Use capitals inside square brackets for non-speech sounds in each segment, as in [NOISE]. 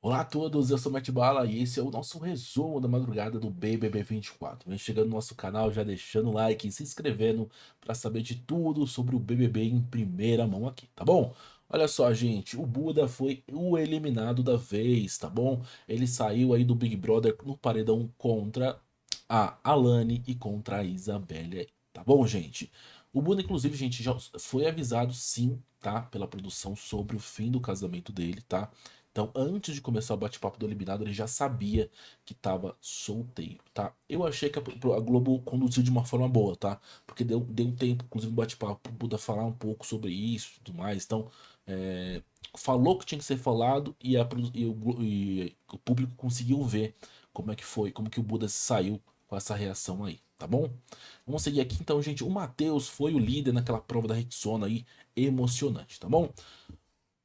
Olá a todos, eu sou Matt Bala e esse é o nosso resumo da madrugada do BBB 24. Vem chegando no nosso canal, já deixando o like e se inscrevendo para saber de tudo sobre o BBB em primeira mão aqui, tá bom? Olha só, gente, o Buda foi o eliminado da vez, tá bom? Ele saiu aí do Big Brother no paredão contra a Alane e contra a Isabelle, tá bom, gente? O Buda, inclusive, gente, já foi avisado sim, tá? Pela produção sobre o fim do casamento dele, tá? Então, antes de começar o bate-papo do eliminado, ele já sabia que estava solteiro, tá? Eu achei que a, a, Globo conduziu de uma forma boa, tá? Porque deu, deu tempo, inclusive, no bate-papo, pro Buda falar um pouco sobre isso e tudo mais. Então, é, falou que tinha que ser falado e, a, e, o, e, o, público conseguiu ver como é que foi, como que o Buda saiu com essa reação aí, tá bom? Vamos seguir aqui então, gente. O Matheus foi o líder naquela prova da Rexona aí, emocionante, tá bom?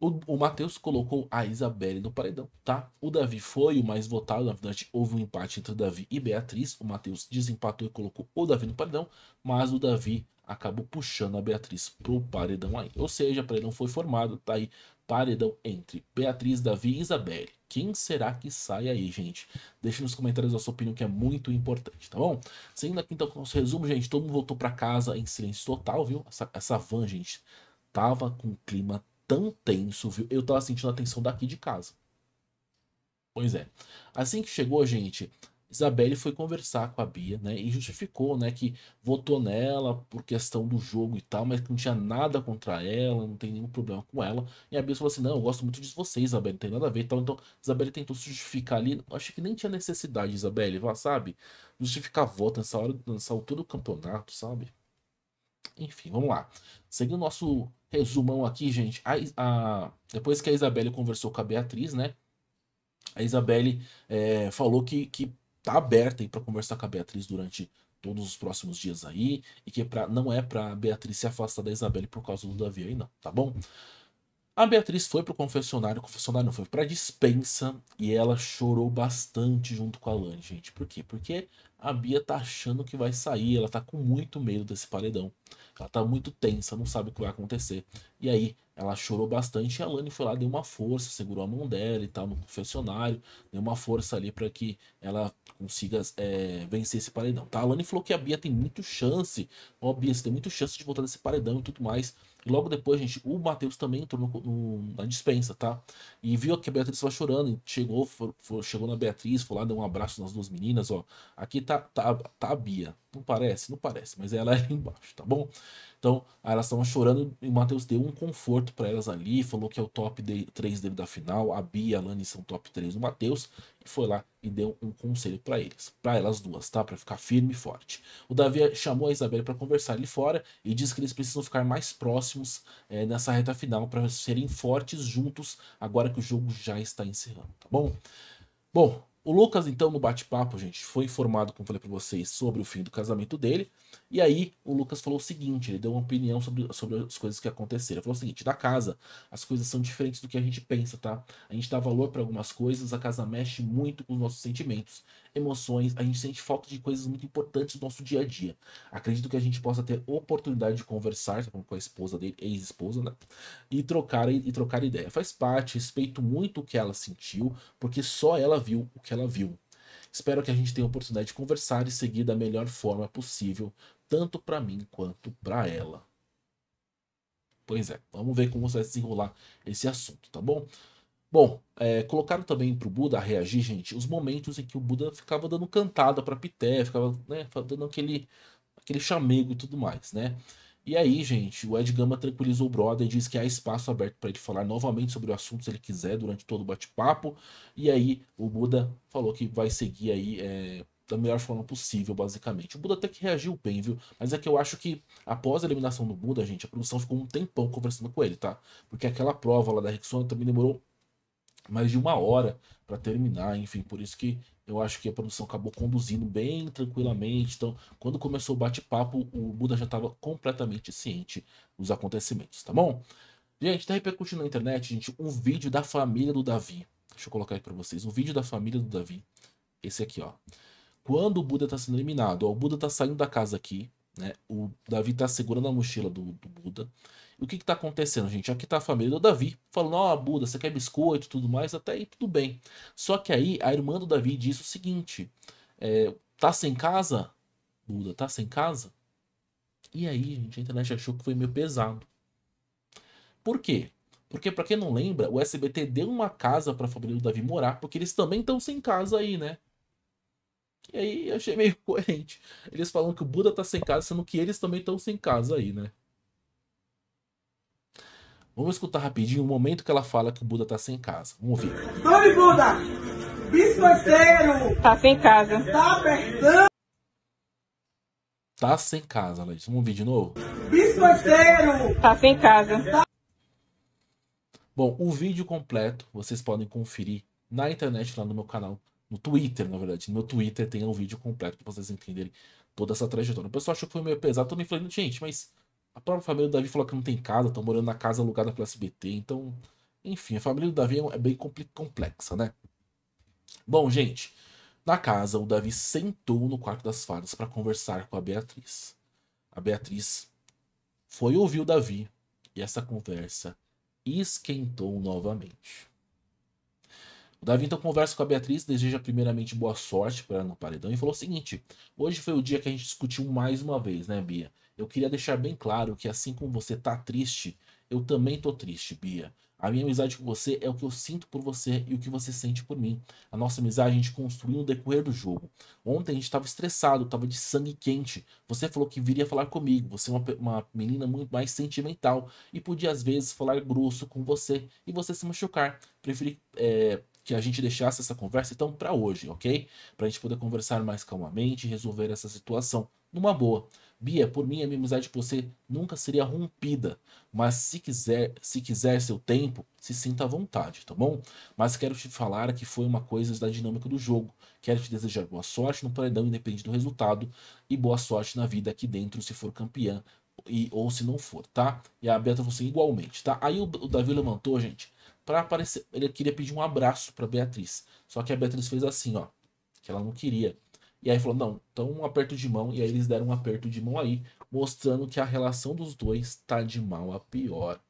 O, o Matheus colocou a Isabelle no paredão, tá? O Davi foi o mais votado, na verdade houve um empate entre o Davi e Beatriz. O Matheus desempatou e colocou o Davi no paredão, mas o Davi acabou puxando a Beatriz pro paredão aí. Ou seja, o paredão foi formado, tá aí paredão entre Beatriz, Davi e Isabelle. Quem será que sai aí, gente? Deixe nos comentários a sua opinião que é muito importante, tá bom? Seguindo aqui então com o nosso resumo, gente, todo mundo voltou para casa em silêncio total, viu? Essa, essa van, gente, tava com clima tão tenso, viu? Eu tava sentindo a tensão daqui de casa. Pois é. Assim que chegou, gente, Isabelle foi conversar com a Bia, né? E justificou, né, que votou nela por questão do jogo e tal, mas que não tinha nada contra ela, não tem nenhum problema com ela. E a Bia falou assim: não, eu gosto muito de você, Isabelle, não tem nada a ver e tal. Então, Isabelle tentou se justificar ali. Acho que nem tinha necessidade, Isabelle, sabe? Justificar voto nessa hora, nessa altura do campeonato, sabe? Enfim, vamos lá. Seguindo o nosso resumão aqui, gente. A, a, depois que a Isabelle conversou com a Beatriz, né? A Isabelle é, falou que, que tá aberta aí para conversar com a Beatriz durante todos os próximos dias aí. E que é pra, não é pra Beatriz se afastar da Isabelle por causa do Davi aí, não, tá bom? A Beatriz foi pro confessionário, o confessionário não foi pra dispensa e ela chorou bastante junto com a Lani, gente. Por quê? Porque a Bia tá achando que vai sair, ela tá com muito medo desse paredão. Ela tá muito tensa, não sabe o que vai acontecer. E aí, ela chorou bastante e a Lani foi lá, deu uma força, segurou a mão dela e tal, no confessionário, deu uma força ali para que ela consiga é, vencer esse paredão, tá? A Lani falou que a Bia tem muito chance, ó, Bia, você tem muito chance de voltar desse paredão e tudo mais. Logo depois, gente, o Matheus também entrou no, no, na dispensa, tá? E viu que a Beatriz estava chorando, chegou, for, for, chegou na Beatriz, foi lá, ah, deu um abraço nas duas meninas, ó. Aqui tá, tá, tá a Bia. Não parece? Não parece, mas ela é ali [LAUGHS] embaixo, tá bom? Então, elas estavam chorando e o Matheus deu um conforto para elas ali, falou que é o top 3 dele da final, a Bia e a Lani são top 3 do Matheus, e foi lá e deu um conselho para eles, para elas duas, tá? Para ficar firme e forte. O Davi chamou a Isabel para conversar ali fora e disse que eles precisam ficar mais próximos é, nessa reta final para serem fortes juntos agora que o jogo já está encerrando, tá bom? Bom, o Lucas, então, no bate-papo, gente, foi informado, como falei para vocês, sobre o fim do casamento dele. E aí, o Lucas falou o seguinte: ele deu uma opinião sobre, sobre as coisas que aconteceram. Ele falou o seguinte: da casa, as coisas são diferentes do que a gente pensa, tá? A gente dá valor para algumas coisas, a casa mexe muito com os nossos sentimentos emoções, a gente sente falta de coisas muito importantes do nosso dia a dia. Acredito que a gente possa ter oportunidade de conversar tá com a esposa dele, ex-esposa, né? E trocar, e trocar ideia. Faz parte, respeito muito o que ela sentiu, porque só ela viu o que ela viu. Espero que a gente tenha a oportunidade de conversar e seguir da melhor forma possível, tanto para mim quanto para ela. Pois é, vamos ver como vai desenrolar esse assunto, tá bom? Bom, é, colocaram também para o Buda reagir, gente, os momentos em que o Buda ficava dando cantada para Pité, ficava né, dando aquele, aquele chamego e tudo mais, né? E aí, gente, o Ed Gama tranquilizou o brother e disse que há espaço aberto para ele falar novamente sobre o assunto se ele quiser durante todo o bate-papo. E aí, o Buda falou que vai seguir aí é, da melhor forma possível, basicamente. O Buda até que reagiu bem, viu? Mas é que eu acho que após a eliminação do Buda, gente, a produção ficou um tempão conversando com ele, tá? Porque aquela prova lá da Rexona também demorou mais de uma hora para terminar, enfim, por isso que eu acho que a produção acabou conduzindo bem tranquilamente. Então, quando começou o bate-papo, o Buda já estava completamente ciente dos acontecimentos, tá bom? Gente, tá repercutindo na internet, gente, um vídeo da família do Davi. Deixa eu colocar aqui para vocês, um vídeo da família do Davi. Esse aqui, ó. Quando o Buda está sendo eliminado, ó, o Buda está saindo da casa aqui, né? O Davi está segurando a mochila do, do Buda. E o que está acontecendo, gente? Aqui está a família do Davi falando: Ó, oh, Buda, você quer biscoito e tudo mais? Até aí tudo bem. Só que aí a irmã do Davi diz o seguinte: é, Tá sem casa? Buda, tá sem casa? E aí, gente, a internet achou que foi meio pesado. Por quê? Porque, para quem não lembra, o SBT deu uma casa para a família do Davi morar, porque eles também estão sem casa aí, né? E aí eu achei meio coerente. Eles falam que o Buda tá sem casa, sendo que eles também estão sem casa aí, né? Vamos escutar rapidinho o momento que ela fala que o Buda tá sem casa. Vamos ouvir. Tome, Buda! Biscoiteiro! Tá sem casa. Tá apertando! Tá sem casa, Leite. Vamos ouvir de novo? Biscoiteiro! Tá sem casa. Tá... Bom, o vídeo completo vocês podem conferir na internet lá no meu canal no Twitter, na verdade. No meu Twitter tem um vídeo completo para vocês entenderem toda essa trajetória. O pessoal achou que foi meio pesado, também mundo falando, gente, mas a própria família do Davi falou que não tem casa, estão morando na casa alugada pelo SBT, então, enfim, a família do Davi é, é bem complexa, né? Bom, gente, na casa o Davi sentou no quarto das fadas para conversar com a Beatriz. A Beatriz foi ouvir o Davi e essa conversa esquentou novamente. O Davi então conversa com a Beatriz, deseja primeiramente boa sorte para ela no paredão e falou o seguinte: hoje foi o dia que a gente discutiu mais uma vez, né, Bia? Eu queria deixar bem claro que assim como você tá triste, eu também tô triste, Bia. A minha amizade com você é o que eu sinto por você e o que você sente por mim. A nossa amizade a gente construiu no decorrer do jogo. Ontem a gente estava estressado, estava de sangue quente. Você falou que viria falar comigo. Você é uma, uma menina muito mais sentimental e podia às vezes falar grosso com você e você se machucar. Preferi, é, que a gente deixasse essa conversa então para hoje, ok? Para a gente poder conversar mais calmamente e resolver essa situação numa boa. Bia, por mim a minha amizade com você nunca seria rompida, mas se quiser, se quiser seu tempo, se sinta à vontade, tá bom? Mas quero te falar que foi uma coisa da dinâmica do jogo. Quero te desejar boa sorte no paredão, independente do resultado, e boa sorte na vida aqui dentro se for campeã e ou se não for, tá? E a Bia você igualmente, tá? Aí o, o Davi levantou, gente, para aparecer. Ele queria pedir um abraço para Beatriz. Só que a Beatriz fez assim, ó, que ela não queria. E aí falou: "Não, então um aperto de mão". E aí eles deram um aperto de mão aí, mostrando que a relação dos dois tá de mal a pior.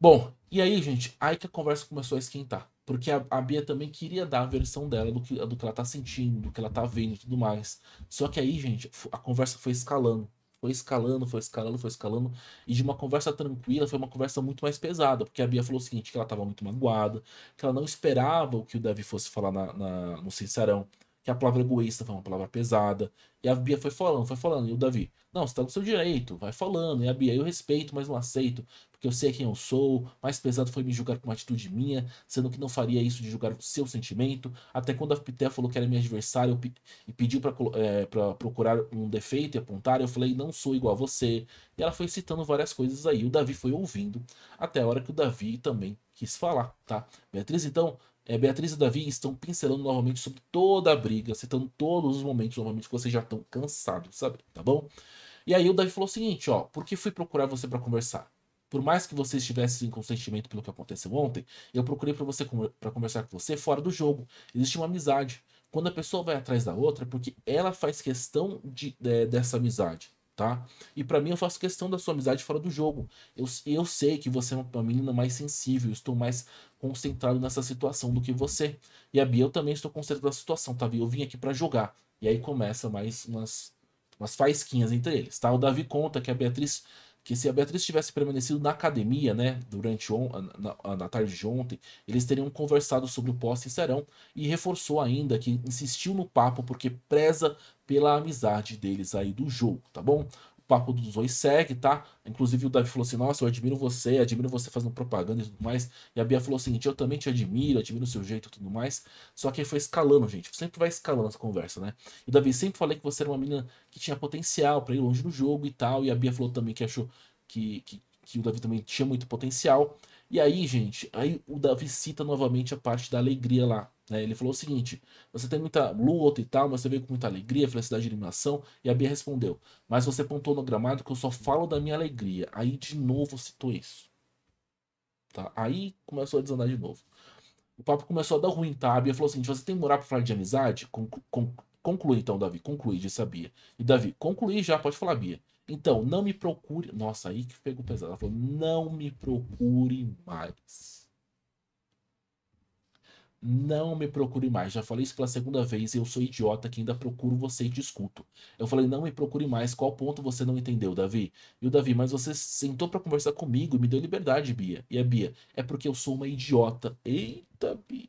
Bom, e aí, gente, aí que a conversa começou a esquentar. Porque a, a, Bia também queria dar a versão dela do que, do que ela tá sentindo, do que ela tá vendo e tudo mais. Só que aí, gente, a conversa foi escalando foi escalando, foi escalando, foi escalando. E de uma conversa tranquila foi uma conversa muito mais pesada, porque a Bia falou o seguinte: que ela estava muito magoada, que ela não esperava o que o Davi fosse falar na, na, no Sincerão que a palavra egoísta foi uma palavra pesada. E a Bia foi falando, foi falando. E o Davi, não, você tá no seu direito, vai falando. E a Bia, eu respeito, mas não aceito, porque eu sei quem eu sou. Mais pesado foi me julgar com uma atitude minha, sendo que não faria isso de julgar o seu sentimento. Até quando a Pité falou que era minha adversária e pediu para é, eh, procurar um defeito e apontar, eu falei, não sou igual a você. E ela foi citando várias coisas aí. O Davi foi ouvindo, até a hora que o Davi também quis falar, tá? Beatriz, então, é, Beatriz e Davi estão pincelando novamente sobre toda a briga, citando todos os momentos novamente que vocês já estão cansados sabe? tá bom? E aí o Davi falou o seguinte, ó, por que fui procurar você para conversar? Por mais que você estivesse em consentimento pelo que aconteceu ontem, eu procurei para você para conversar com você fora do jogo. Existe uma amizade. Quando a pessoa vai atrás da outra, é porque ela faz questão de, de é, dessa amizade tá? E para mim eu faço questão da sua amizade fora do jogo. Eu, eu sei que você é uma menina mais sensível, eu estou mais concentrado nessa situação do que você. E a Bia, eu também estou concentrado na situação, tá, Eu vim aqui para jogar. E aí começa mais umas, umas faisquinhas entre eles, tá? O Davi conta que a Beatriz que se a Beatriz tivesse permanecido na academia, né, durante on, na, na, tarde de ontem, eles teriam conversado sobre o pós-sincerão e reforçou ainda que insistiu no papo porque preza pela amizade deles aí do jogo, tá bom? o papo dos dois segue, tá? Inclusive o Davi falou assim: Nossa, eu admiro você, admiro você fazendo propaganda e tudo mais. E a Bia falou o assim, seguinte: Eu também te admiro, admiro o seu jeito e tudo mais. Só que aí foi escalando, gente. Sempre vai escalando essa conversa, né? E o Davi sempre falei que você era uma menina que tinha potencial para ir longe no jogo e tal. E a Bia falou também que achou que, que, que o Davi também tinha muito potencial. E aí, gente, aí o Davi cita novamente a parte da alegria lá, né? Ele falou o seguinte: você tem muita luta e tal, mas você veio com muita alegria, felicidade e animação E a Bia respondeu: Mas você pontou no gramado que eu só falo da minha alegria. Aí de novo citou isso. Tá? Aí começou a desandar de novo. O papo começou a dar ruim, tá? A Bia falou o seguinte: você tem morar pra falar de amizade? conclui então, Davi, conclui, disse a Bia. E Davi, conclui já, pode falar, Bia. Então, não me procure. Nossa, aí que pegou pesado. Ela falou: não me procure mais não me procure mais. Já falei isso pela segunda vez e eu sou idiota que ainda procuro você e te escuto. Eu falei, não me procure mais. Qual ponto você não entendeu, Davi? E o Davi, mas você sentou para conversar comigo e me deu liberdade, Bia. E a Bia, é porque eu sou uma idiota. Eita, Bia.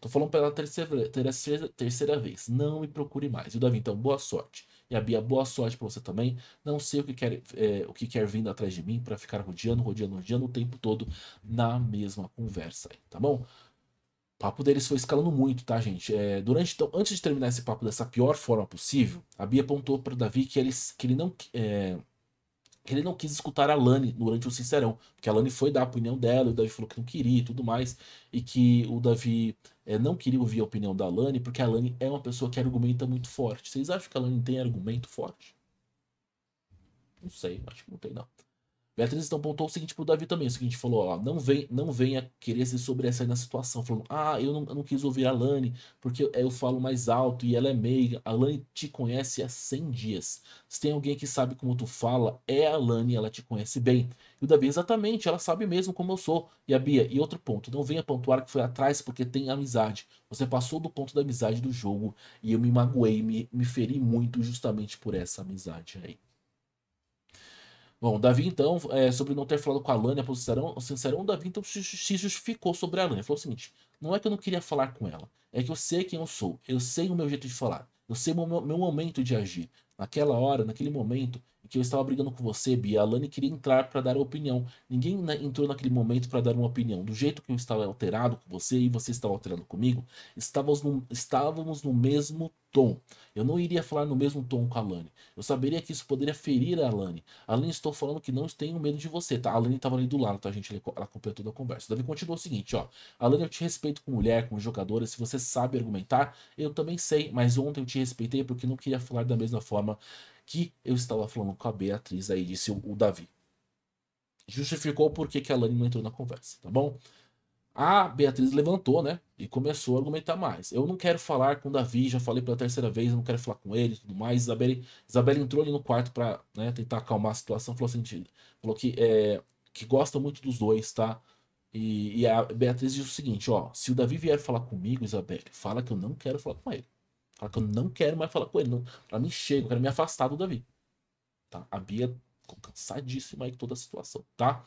Tô falando pela terceira, terceira, terceira vez. Não me procure mais. E o Davi, então, boa sorte. E a Bia, boa sorte para você também. Não sei o que quer, é, o que quer vindo atrás de mim para ficar rodeando, rodeando, rodeando o tempo todo na mesma conversa aí, tá bom? papo deles foi escalando muito, tá, gente? É, durante então, antes de terminar esse papo dessa pior forma possível, a Bia apontou para o Davi que ele, que ele não é, que ele não quis escutar a Lani durante o sincerão, porque a Lani foi dar a opinião dela, e o Davi falou que não queria e tudo mais, e que o Davi é, não queria ouvir a opinião da Lani, porque a Lani é uma pessoa que argumenta muito forte. Vocês acham que a Lani tem argumento forte? Não sei, acho que não tem não. Beatriz então pontou o seguinte pro Davi também, o seguinte, falou, ó, não, vem, não venha querer se sobressair na situação, falando, ah, eu não, eu não quis ouvir a Lani, porque eu falo mais alto e ela é meiga, a Lani te conhece há 100 dias, se tem alguém que sabe como tu fala, é a Lani, ela te conhece bem. E o Davi, exatamente, ela sabe mesmo como eu sou. E a Bia, e outro ponto, não venha pontuar que foi atrás porque tem amizade, você passou do ponto da amizade do jogo, e eu me magoei, me, me feri muito justamente por essa amizade aí. Bom, Davi, então, é, sobre não ter falado com a Lânia o Sincerão, o Sincerão, Davi, então, se justificou sobre a Ele Falou o seguinte, não é que eu não queria falar com ela, é que eu sei quem eu sou, eu sei o meu jeito de falar, eu sei o meu, meu momento de agir. Naquela hora, naquele momento, que eu estava brigando com você, Bia. A Lani queria entrar para dar a opinião. Ninguém né, entrou naquele momento para dar uma opinião. Do jeito que eu estava alterado com você e você estava alterando comigo, estávamos no, estávamos no mesmo tom. Eu não iria falar no mesmo tom com a Lani. Eu saberia que isso poderia ferir a Lani. A Lani, estou falando que não tenho medo de você, tá? A Lani estava ali do lado, tá, gente? Ela completou a conversa. Davi continuou o seguinte, ó. A Lani, eu te respeito como mulher, como jogadora. Se você sabe argumentar, eu também sei. Mas ontem eu te respeitei porque não queria falar da mesma forma que eu estava falando com a Beatriz aí, disse o, o Davi. Justificou por que a Lani não entrou na conversa, tá bom? A Beatriz levantou, né? E começou a argumentar mais. Eu não quero falar com o Davi, já falei pela terceira vez, eu não quero falar com ele e tudo mais. Isabelle, Isabelle entrou ali no quarto para né, tentar acalmar a situação, falou assim: falou que, é, que gosta muito dos dois, tá? E, e, a Beatriz disse o seguinte: ó, se o Davi vier falar comigo, Isabelle, fala que eu não quero falar com ele. Fala que eu não quero mais falar com ele. Não. Pra mim, chega, eu quero me afastar do Davi. Tá? A Bia ficou cansadíssima aí com toda a situação, tá?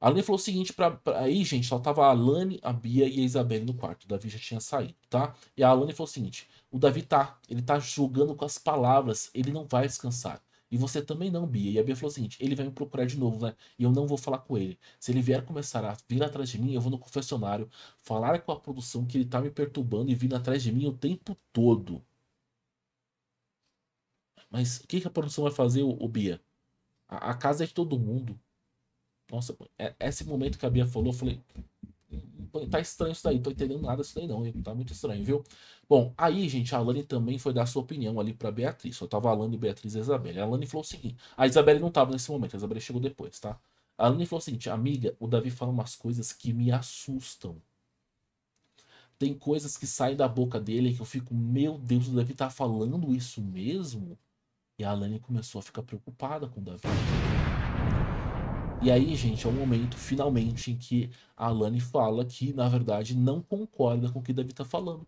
A Lani falou o seguinte, pra, pra, aí, gente, só tava a Lani, a Bia e a Isabelle no quarto. O Davi já tinha saído, tá? E a Lani falou o seguinte: o Davi tá, ele tá julgando com as palavras, ele não vai descansar. E você também não, Bia. E a Bia falou o seguinte: ele vai me procurar de novo, né? E eu não vou falar com ele. Se ele vier começar a vir atrás de mim, eu vou no confessionário falar com a produção que ele tá me perturbando e vindo atrás de mim o tempo todo. Mas o que, que a produção vai fazer, o, Bia? A, a casa é de todo mundo. Nossa, é, esse momento que a Bia falou, eu falei: tá estranho isso daí, não tô entendendo nada disso daí não, tá muito estranho, viu? Bom, aí, gente, a Alane também foi dar sua opinião ali pra Beatriz, só tava a Alane, Beatriz e a Isabelle. A Alane falou o seguinte, a Isabelle não tava nesse momento, a Isabelle chegou depois, tá? A Alane falou o seguinte, amiga, o Davi fala umas coisas que me assustam. Tem coisas que saem da boca dele que eu fico, meu Deus, o Davi tá falando isso mesmo? E a Alane começou a ficar preocupada com o Davi. E aí, gente, é um momento finalmente em que a Alane fala que, na verdade, não concorda com o que Davi tá falando.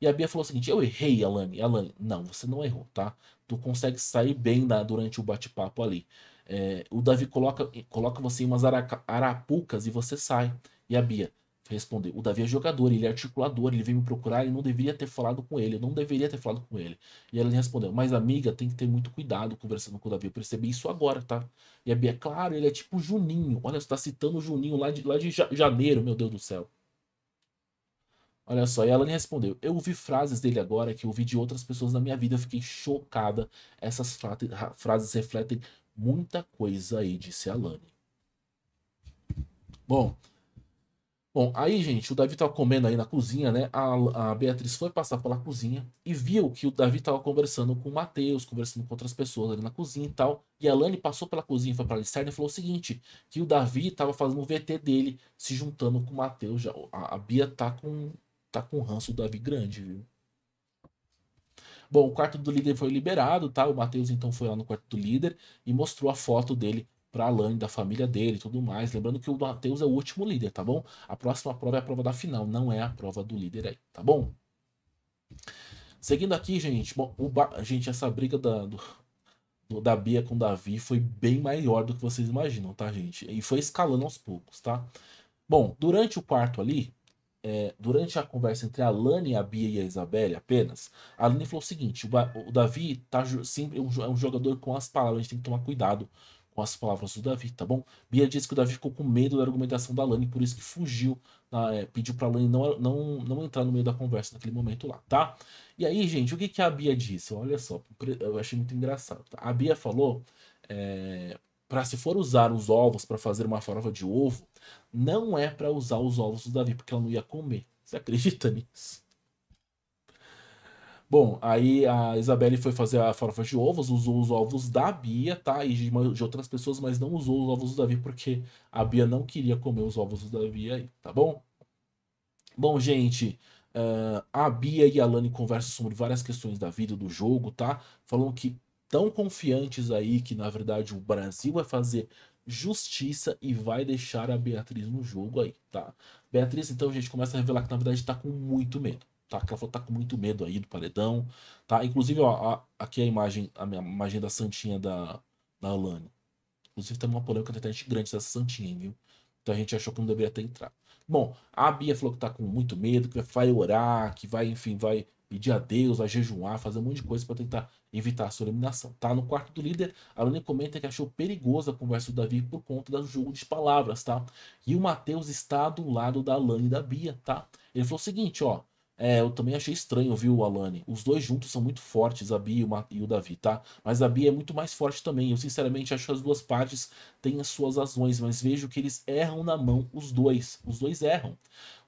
E a Bia falou o seguinte: eu errei, Alane. Alane, não, você não errou, tá? Tu consegue sair bem na, durante o bate-papo ali. É, o Davi coloca, coloca você em umas arapucas e você sai. E a Bia, Respondeu. O Davi é jogador, ele é articulador, ele veio me procurar e não deveria ter falado com ele, eu não deveria ter falado com ele. E ela respondeu, mas amiga, tem que ter muito cuidado conversando com o Davi, eu percebi isso agora, tá? E a Bia, claro, ele é tipo Juninho, olha, você tá citando o Juninho lá de, lá de janeiro, meu Deus do céu. Olha só, e ela respondeu, eu ouvi frases dele agora que eu ouvi de outras pessoas na minha vida, eu fiquei chocada, essas frases refletem muita coisa aí, disse a Lani. Bom, Bom, aí, gente, o Davi tava comendo aí na cozinha, né? A, a Beatriz foi passar pela cozinha e viu que o Davi tava conversando com o Matheus, conversando com outras pessoas ali na cozinha e tal. E a Lani passou pela cozinha, foi pra Listerna e falou o seguinte: que o Davi tava fazendo o VT dele, se juntando com o Matheus. A, a Bia tá com, tá com ranço do Davi grande, viu? Bom, o quarto do líder foi liberado, tá? O Matheus então foi lá no quarto do líder e mostrou a foto dele para Lani da família dele e tudo mais. Lembrando que o Matheus é o último líder, tá bom? A próxima prova é a prova da final, não é a prova do líder aí, tá bom? Seguindo aqui, gente, bom, ba... gente, essa briga da, do, da Bia com o Davi foi bem maior do que vocês imaginam, tá, gente? E foi escalando aos poucos, tá? Bom, durante o quarto ali, é, durante a conversa entre a Lani, a Bia e a Isabelle apenas, a Lani falou o seguinte: o, ba... o Davi tá sempre é, é um jogador com as palavras, a gente tem que tomar cuidado com as palavras do Davi, tá bom? Bia disse que o Davi ficou com medo da argumentação da Lani, por isso que fugiu, né? pediu pra Lani não, não, não entrar no meio da conversa naquele momento lá, tá? E aí, gente, o que, que a Bia disse? Olha só, eu achei muito engraçado. Tá? A Bia falou. É, para se for usar os ovos para fazer uma farofa de ovo, não é para usar os ovos do Davi, porque ela não ia comer. Você acredita [LAUGHS] nisso? Bom, aí a Isabelle foi fazer a farofa de ovos, usou os ovos da Bia, tá? E de, de outras pessoas, mas não usou os ovos da Bia porque a Bia não queria comer os ovos da Bia aí, tá bom? Bom, gente, uh, a Bia e a Lani conversam sobre várias questões da vida do jogo, tá? Falam que tão confiantes aí que, na verdade, o Brasil vai fazer justiça e vai deixar a Beatriz no jogo aí, tá? Beatriz, então, gente, começa a revelar que, na verdade, tá com muito medo tá? Que ela falou, que tá com muito medo aí do paredão, tá? Inclusive, ó, a, aqui a imagem, a minha imagem da Santinha da, da Alane. Inclusive, tem uma polêmica na internet grande dessa Santinha, viu? Então a gente achou que não deveria até entrar. Bom, a Bia falou que tá com muito medo, que vai orar, que vai, enfim, vai pedir a Deus, vai jejuar, fazer um monte de coisa para tentar evitar a sua eliminação, tá? No quarto do líder, a Alane comenta que achou perigosa a conversa do Davi por conta do jogo de palavras, tá? E o Matheus está do lado da Alane e da Bia, tá? Ele falou o seguinte, ó, é, eu também achei estranho, viu, o Alane? Os dois juntos são muito fortes, a Bia e o Davi, tá? Mas a Bia é muito mais forte também. Eu, sinceramente, acho que as duas partes têm as suas razões, mas vejo que eles erram na mão, os dois. Os dois erram.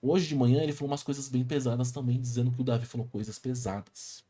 Hoje de manhã ele falou umas coisas bem pesadas também, dizendo que o Davi falou coisas pesadas.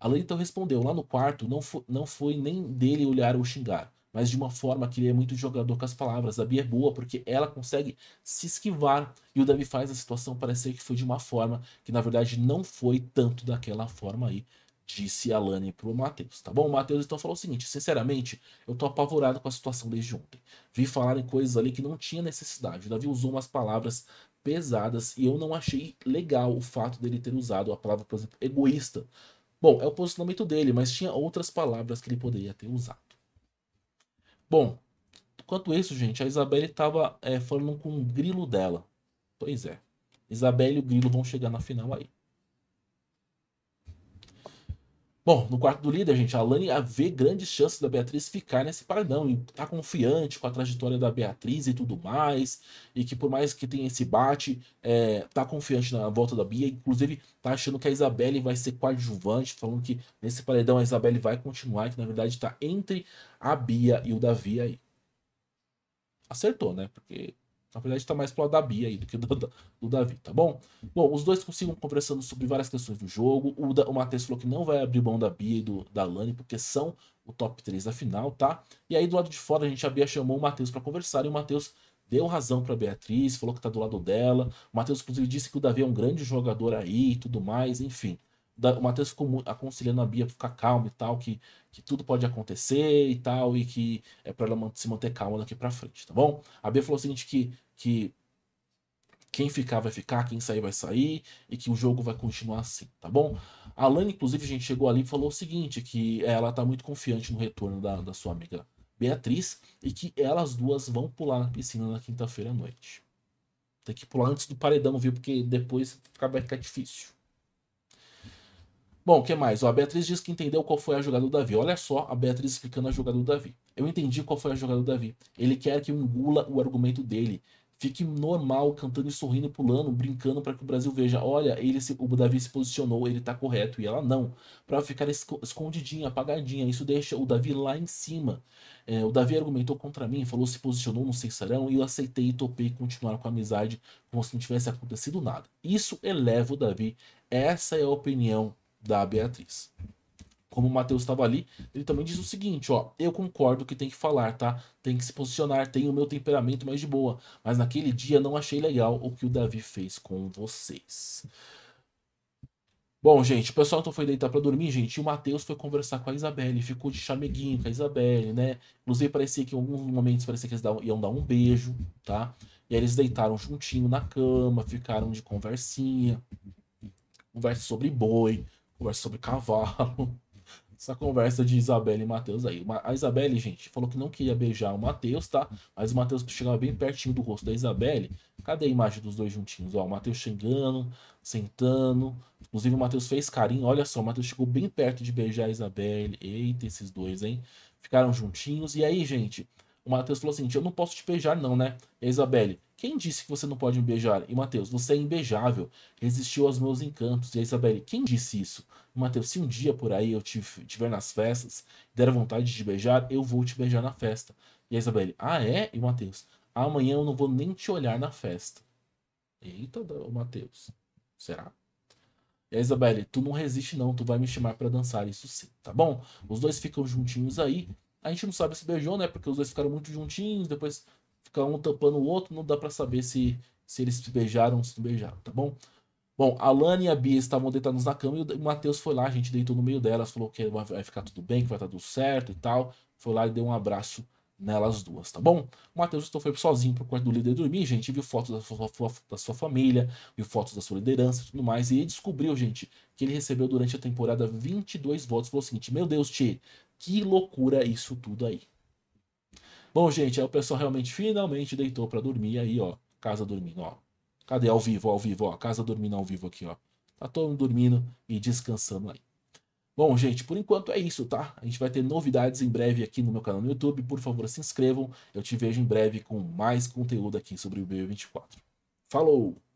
A então respondeu: lá no quarto não, fo não foi nem dele olhar ou xingar mas de uma forma que ele é muito jogador com as palavras. A Bia é boa porque ela consegue se esquivar e o Davi faz a situação parecer que foi de uma forma que na verdade não foi tanto daquela forma aí. Disse a Lani pro Matheus, tá bom? O Matheus então falou o seguinte: sinceramente, eu tô apavorado com a situação desde ontem. Vi falar em coisas ali que não tinha necessidade. O Davi usou umas palavras pesadas e eu não achei legal o fato dele ter usado a palavra, por exemplo, egoísta. Bom, é o posicionamento dele, mas tinha outras palavras que ele poderia ter usado. Bom, enquanto isso, gente, a Isabelle estava é, eh, falando com o grilo dela. Pois é. Isabelle e o grilo vão chegar na final aí. Bom, no quarto do líder, gente, a Lani é vê grandes chances da Beatriz ficar nesse paredão e tá confiante com a trajetória da Beatriz e tudo mais, e que por mais que tenha esse bate, é, tá confiante na volta da Bia, inclusive tá achando que a Isabelle vai ser coadjuvante, falando que nesse paredão a Isabelle vai continuar, que na verdade tá entre a Bia e o Davi aí. Acertou, né? Porque Apesar de estar tá mais pro lado da Bia aí do que [LAUGHS] do, do, do, Davi, tá bom? Bom, os dois consigam conversando sobre várias questões do jogo. O, o Matheus falou que não vai abrir mão da Bia e do, da Lani, porque são o top 3 da final, tá? E aí do lado de fora, a gente, a Bia chamou o Matheus para conversar e o Matheus deu razão pra Beatriz, falou que tá do lado dela. O Matheus, inclusive, disse que o Davi é um grande jogador aí e tudo mais, enfim o Matheus ficou aconselhando a Bia pra ficar calma e tal, que, que tudo pode acontecer e tal, e que é pra ela se manter calma daqui pra frente, tá bom? A Bia falou o seguinte: que, que quem ficar vai ficar, quem sair vai sair, e que o jogo vai continuar assim, tá bom? A Lana, inclusive, a gente chegou ali e falou o seguinte: que ela tá muito confiante no retorno da, da sua amiga Beatriz e que elas duas vão pular na piscina na quinta-feira à noite. Tem que pular antes do paredão, viu? Porque depois vai ficar difícil. Bom, o que mais? a Beatriz diz que entendeu qual foi a jogada do Davi. Olha só a Beatriz explicando a jogada do Davi. Eu entendi qual foi a jogada do Davi. Ele quer que eu engula o argumento dele. Fique normal, cantando e sorrindo, pulando, brincando para que o Brasil veja. Olha, ele se, o Davi se posicionou, ele está correto e ela não. Para ficar escondidinha, apagadinha. Isso deixa o Davi lá em cima. É, o Davi argumentou contra mim, falou se posicionou no censarão e eu aceitei e topei continuar com a amizade como se não tivesse acontecido nada. Isso eleva o Davi. Essa é a opinião da Beatriz. Como o Matheus estava ali, ele também diz o seguinte, ó, eu concordo que tem que falar, tá? Tem que se posicionar, tem o meu temperamento mais de boa, mas naquele dia não achei legal o que o Davi fez com vocês. Bom, gente, o pessoal então foi deitar para dormir, gente, e o Matheus foi conversar com a Isabelle, ficou de chameguinho com a Isabelle, né? Inclusive parecia que em alguns momentos parecia que eles iam dar um beijo, tá? E aí eles deitaram juntinho na cama, ficaram de conversinha, conversa sobre boi, Conversa sobre cavalo. [LAUGHS] Essa conversa de Isabelle e Matheus aí. A Isabelle, gente, falou que não queria beijar o Matheus, tá? Mas o Matheus chegava bem pertinho do rosto da Isabelle. Cadê a imagem dos dois juntinhos? Ó, o Matheus xingando, sentando. Inclusive, o Matheus fez carinho. Olha só, o Matheus chegou bem perto de beijar a Isabelle. Eita, esses dois, hein? Ficaram juntinhos. E aí, gente, Mateus falou assim: Eu não posso te beijar, não, né? E a Isabelle, quem disse que você não pode me beijar? E Mateus, você é imbejável, resistiu aos meus encantos. E a Isabelle, quem disse isso? E Mateus, se um dia por aí eu te tiver nas festas e der vontade de te beijar, eu vou te beijar na festa. E a Isabelle, ah é? E Mateus, amanhã eu não vou nem te olhar na festa. Eita, o Mateus, será? E a Isabelle, tu não resiste não, tu vai me chamar para dançar, isso sim, tá bom? Os dois ficam juntinhos aí a gente não sabe se beijou, né? Porque os dois ficaram muito juntinhos, depois fica um tampando o outro, não dá para saber se, se eles se beijaram ou se não beijaram, tá bom? Bom, a Lani e a Bia estavam deitados na cama e o Matheus foi lá, a gente deitou no meio delas, falou que vai ficar tudo bem, que vai estar tudo certo e tal. Foi lá e deu um abraço nelas duas, tá bom? O Matheus então foi sozinho pro quarto do líder dormir, gente, viu fotos da sua, da sua família, viu fotos da sua liderança e tudo mais, e ele descobriu, gente, que ele recebeu durante a temporada 22 votos, falou o seguinte, meu Deus, Ti, que loucura isso tudo aí. Bom, gente, aí o pessoal realmente finalmente deitou para dormir aí, ó. Casa dormindo, ó. Cadê ao vivo, ao vivo, ó. Casa dormindo ao vivo aqui, ó. Tá todo mundo dormindo e descansando aí. Bom, gente, por enquanto é isso, tá? A gente vai ter novidades em breve aqui no meu canal no YouTube. Por favor, se inscrevam. Eu te vejo em breve com mais conteúdo aqui sobre o BB24. Falou!